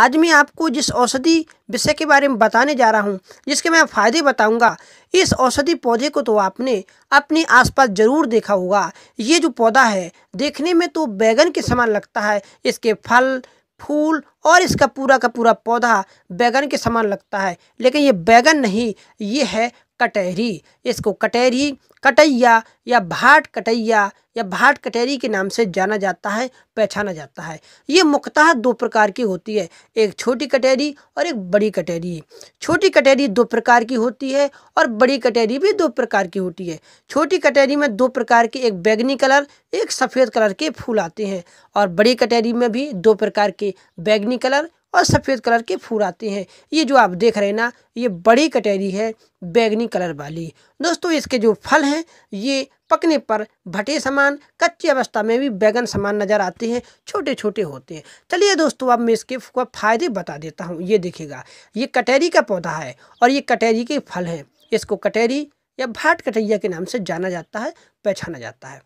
आज मैं आपको जिस औषधि विषय के बारे में बताने जा रहा हूँ जिसके मैं फ़ायदे बताऊँगा इस औषधि पौधे को तो आपने अपने आसपास ज़रूर देखा होगा ये जो पौधा है देखने में तो बैगन के समान लगता है इसके फल फूल और इसका पूरा का पूरा पौधा बैगन के समान लगता है लेकिन ये बैगन नहीं ये है कटहरी इसको कटहरी कटैया या भाट कटैया या भाट कटहरी के नाम से जाना जाता है पहचाना जाता है ये मुख्तः दो प्रकार की होती है एक छोटी कटहरी और एक बड़ी कटहरी छोटी कटहरी दो प्रकार की होती है और बड़ी कटहरी भी दो प्रकार की होती है छोटी कटहरी में दो प्रकार के एक बैगनी कलर एक सफ़ेद कलर के फूल आते हैं और बड़ी कटहरी में भी दो प्रकार के बैगनी कलर और सफ़ेद कलर के फूल आते हैं ये जो आप देख रहे हैं ना ये बड़ी कटहरी है बैगनी कलर वाली दोस्तों इसके जो फल हैं ये पकने पर भटे समान कच्ची अवस्था में भी बैगन समान नज़र आते हैं छोटे छोटे होते हैं चलिए दोस्तों अब मैं इसके फायदे बता देता हूँ ये देखिएगा ये कटहरी का पौधा है और ये कटहरी के फल हैं इसको कटहरी या भाट कटैया के नाम से जाना जाता है पहचाना जाता है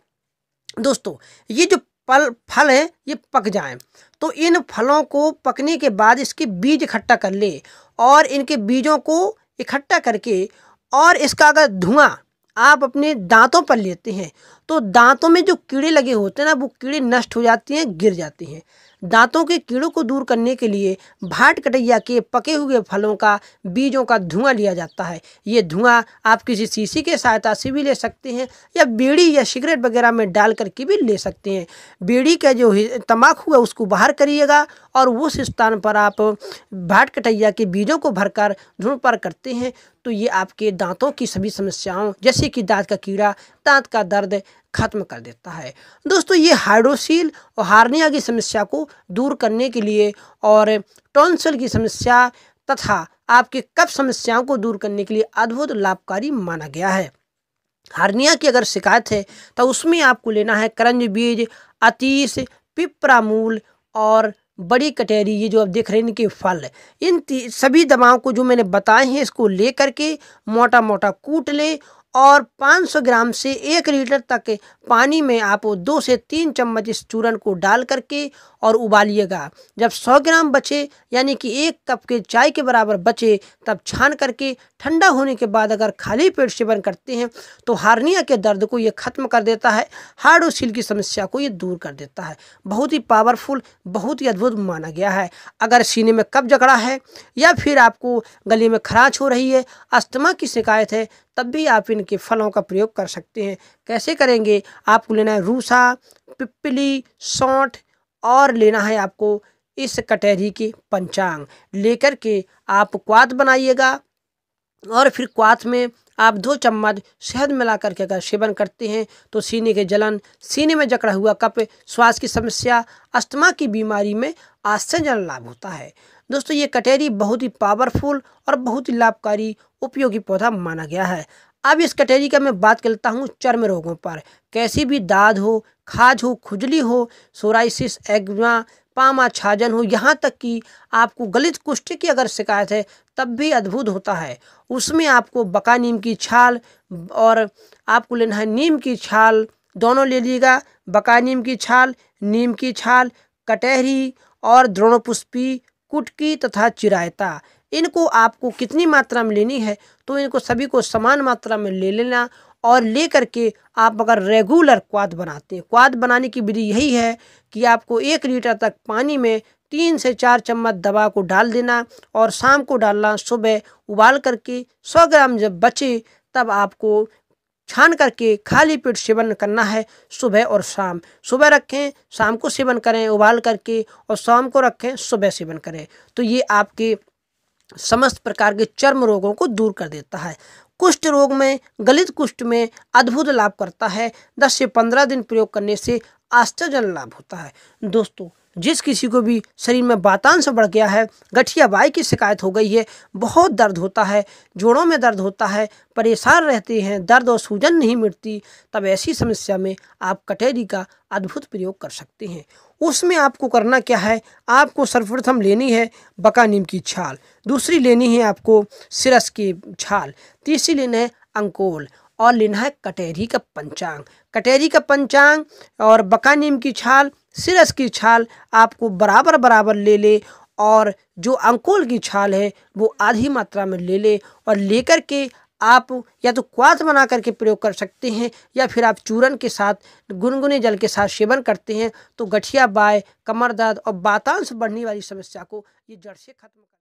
दोस्तों ये जो पल फल है ये पक जाएं तो इन फलों को पकने के बाद इसके बीज इकट्ठा कर ले और इनके बीजों को इकट्ठा करके और इसका अगर धुआं आप अपने दांतों पर लेते हैं तो दांतों में जो कीड़े लगे होते हैं ना वो कीड़े नष्ट हो जाती हैं गिर जाती हैं दांतों के कीड़ों को दूर करने के लिए भाट कटैया के पके हुए फलों का बीजों का धुआं लिया जाता है ये धुआं आप किसी शीशी के सहायता से भी ले सकते हैं या बीड़ी या सिगरेट वगैरह में डाल करके भी ले सकते हैं बीड़ी का जो तम्बाकू है उसको बाहर करिएगा और उस स्थान पर आप भाट कटैया के बीजों को भरकर धुआं पर करते हैं तो ये आपके दांतों की सभी समस्याओं जैसे कि दांत का कीड़ा दांत का दर्द खत्म कर देता है दोस्तों ये हाइड्रोसील और हार्निया की समस्या को दूर करने के लिए और टॉन्सल की समस्या तथा आपके कफ समस्याओं को दूर करने के लिए अद्भुत लाभकारी माना गया है हार्निया की अगर शिकायत है तो उसमें आपको लेना है करंज बीज अतीस पिपरा मूल और बड़ी कटहरी ये जो आप देख रहे हैं इनके फल इन सभी दवाओं को जो मैंने बताए हैं इसको ले करके मोटा मोटा कूट लें और 500 ग्राम से एक लीटर तक पानी में आप दो से तीन चम्मच इस चूरन को डाल करके और उबालिएगा जब 100 ग्राम बचे यानी कि एक कप के चाय के बराबर बचे तब छान करके ठंडा होने के बाद अगर खाली पेट सेवन करते हैं तो हार्निया के दर्द को ये ख़त्म कर देता है हार्ड और सील की समस्या को ये दूर कर देता है बहुत ही पावरफुल बहुत ही अद्भुत माना गया है अगर सीने में कब जकड़ा है या फिर आपको गले में खराच हो रही है अस्थमा की शिकायत है तब भी आप इनके फलों का प्रयोग कर सकते हैं कैसे करेंगे आपको लेना है रूसा पिपली सौठ और लेना है आपको इस कटहरी के पंचांग लेकर के आप क्वात बनाइएगा और फिर क्वाथ में आप दो चम्मच शहद मिलाकर के अगर सेवन करते हैं तो सीने के जलन सीने में जकड़ा हुआ कप श्वास की समस्या अस्थमा की बीमारी में आश्चर्यजनक लाभ होता है दोस्तों ये कटहरी बहुत ही पावरफुल और बहुत ही लाभकारी उपयोगी पौधा माना गया है अब इस कटहरी का मैं बात करता हूँ चर्म रोगों पर कैसी भी दाद हो खाज हो खुजली हो सोराइसिस एग्मा पामा छाजन हो यहाँ तक कि आपको गलित कुष्ठ की अगर शिकायत है तब भी अद्भुत होता है उसमें आपको बका नीम की छाल और आपको लेना है नीम की छाल दोनों ले लीजिएगा बका नीम की छाल नीम की छाल कटहरी और द्रोणपुष्पी कुटकी तथा चिरायता इनको आपको कितनी मात्रा में लेनी है तो इनको सभी को समान मात्रा में ले लेना और ले करके आप अगर रेगुलर क्वाद बनाते हैं क्वाद बनाने की विधि यही है कि आपको एक लीटर तक पानी में तीन से चार चम्मच दवा को डाल देना और शाम को डालना सुबह उबाल करके सौ ग्राम जब बचे तब आपको छान करके खाली पेट सेवन करना है सुबह और शाम सुबह रखें शाम को सेवन करें उबाल करके और शाम को रखें सुबह सेवन करें तो ये आपके समस्त प्रकार के चर्म रोगों को दूर कर देता है कुष्ठ रोग में गलित कुष्ठ में अद्भुत लाभ करता है 10 से 15 दिन प्रयोग करने से आश्चर्यजन लाभ होता है दोस्तों जिस किसी को भी शरीर में बातांश बढ़ गया है गठिया बाई की शिकायत हो गई है बहुत दर्द होता है जोड़ों में दर्द होता है परेशान रहते हैं दर्द और सूजन नहीं मिटती तब ऐसी समस्या में आप कटेरी का अद्भुत प्रयोग कर सकते हैं उसमें आपको करना क्या है आपको सर्वप्रथम लेनी है बका नीम की छाल दूसरी लेनी है आपको सिरस की छाल तीसरी लेना है अंकोल और लेना है कटेरी का पंचांग कटेरी का पंचांग और बका नीम की छाल सिरस की छाल आपको बराबर बराबर ले ले और जो अंकोल की छाल है वो आधी मात्रा में ले ले और लेकर के आप या तो क्वाथ बना करके प्रयोग कर सकते हैं या फिर आप चूरन के साथ गुनगुने जल के साथ सेवन करते हैं तो गठिया बाय कमर दर्द और बातांश बढ़ने वाली समस्या को ये जड़ से खत्म